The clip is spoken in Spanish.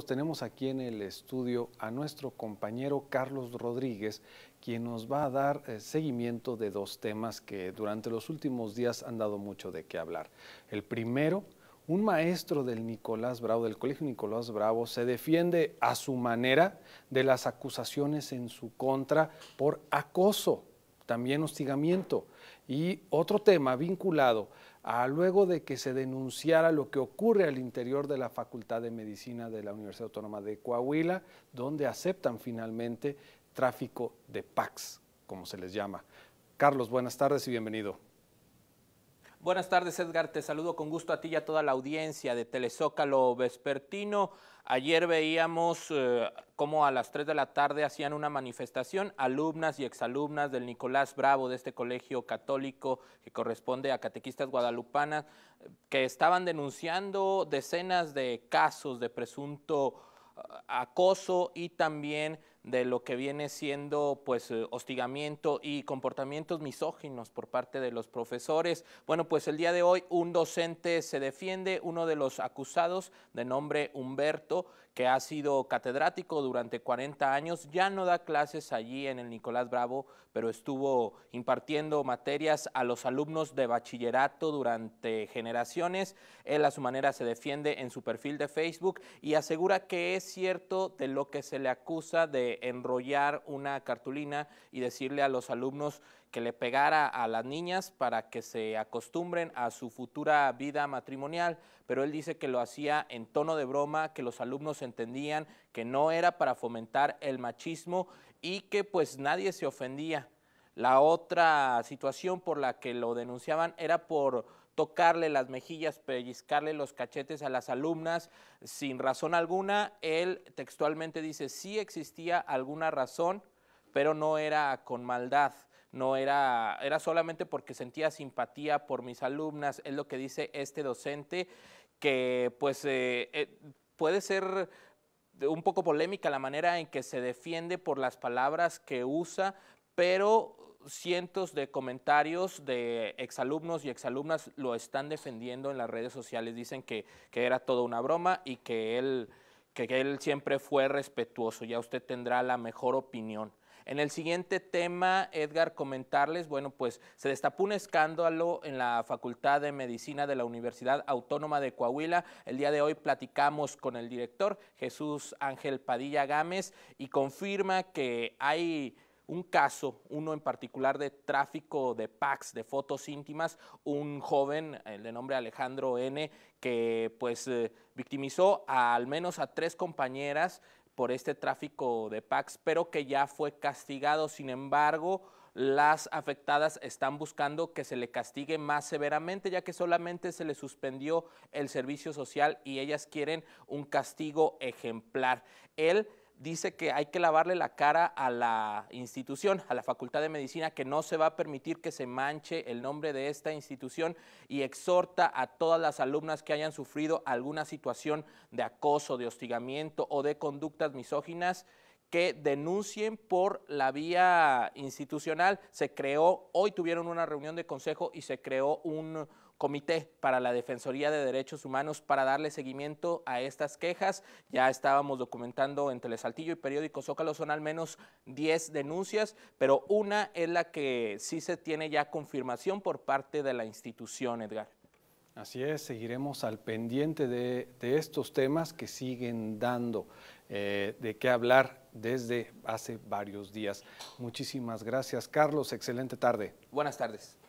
tenemos aquí en el estudio a nuestro compañero Carlos Rodríguez, quien nos va a dar eh, seguimiento de dos temas que durante los últimos días han dado mucho de qué hablar. El primero, un maestro del Nicolás Bravo, del Colegio Nicolás Bravo, se defiende a su manera de las acusaciones en su contra por acoso, también hostigamiento. Y otro tema vinculado a luego de que se denunciara lo que ocurre al interior de la Facultad de Medicina de la Universidad Autónoma de Coahuila, donde aceptan finalmente tráfico de PACs, como se les llama. Carlos, buenas tardes y bienvenido. Buenas tardes, Edgar. Te saludo con gusto a ti y a toda la audiencia de Telezócalo Vespertino. Ayer veíamos eh, cómo a las 3 de la tarde hacían una manifestación alumnas y exalumnas del Nicolás Bravo, de este colegio católico que corresponde a catequistas guadalupanas, que estaban denunciando decenas de casos de presunto eh, acoso y también de lo que viene siendo pues eh, hostigamiento y comportamientos misóginos por parte de los profesores. Bueno, pues el día de hoy un docente se defiende, uno de los acusados de nombre Humberto, que ha sido catedrático durante 40 años, ya no da clases allí en el Nicolás Bravo, pero estuvo impartiendo materias a los alumnos de bachillerato durante generaciones. Él a su manera se defiende en su perfil de Facebook y asegura que es cierto de lo que se le acusa de enrollar una cartulina y decirle a los alumnos que le pegara a las niñas para que se acostumbren a su futura vida matrimonial, pero él dice que lo hacía en tono de broma, que los alumnos entendían que no era para fomentar el machismo y que pues nadie se ofendía. La otra situación por la que lo denunciaban era por tocarle las mejillas, pellizcarle los cachetes a las alumnas sin razón alguna. Él textualmente dice, sí existía alguna razón, pero no era con maldad no era, era solamente porque sentía simpatía por mis alumnas, es lo que dice este docente, que pues eh, eh, puede ser un poco polémica la manera en que se defiende por las palabras que usa, pero cientos de comentarios de exalumnos y exalumnas lo están defendiendo en las redes sociales. Dicen que, que era toda una broma y que él, que él siempre fue respetuoso. Ya usted tendrá la mejor opinión. En el siguiente tema, Edgar, comentarles, bueno, pues se destapó un escándalo en la Facultad de Medicina de la Universidad Autónoma de Coahuila. El día de hoy platicamos con el director Jesús Ángel Padilla Gámez y confirma que hay un caso, uno en particular de tráfico de packs, de fotos íntimas, un joven eh, de nombre Alejandro N, que pues eh, victimizó a, al menos a tres compañeras por este tráfico de packs, pero que ya fue castigado. Sin embargo, las afectadas están buscando que se le castigue más severamente, ya que solamente se le suspendió el servicio social y ellas quieren un castigo ejemplar. Él dice que hay que lavarle la cara a la institución, a la Facultad de Medicina, que no se va a permitir que se manche el nombre de esta institución y exhorta a todas las alumnas que hayan sufrido alguna situación de acoso, de hostigamiento o de conductas misóginas que denuncien por la vía institucional. Se creó, hoy tuvieron una reunión de consejo y se creó un comité para la Defensoría de Derechos Humanos para darle seguimiento a estas quejas. Ya estábamos documentando en saltillo y Periódico Zócalo, son al menos 10 denuncias, pero una es la que sí se tiene ya confirmación por parte de la institución, Edgar. Así es, seguiremos al pendiente de, estos temas que siguen dando eh, de qué hablar desde hace varios días. Muchísimas gracias, Carlos. Excelente tarde. Buenas tardes.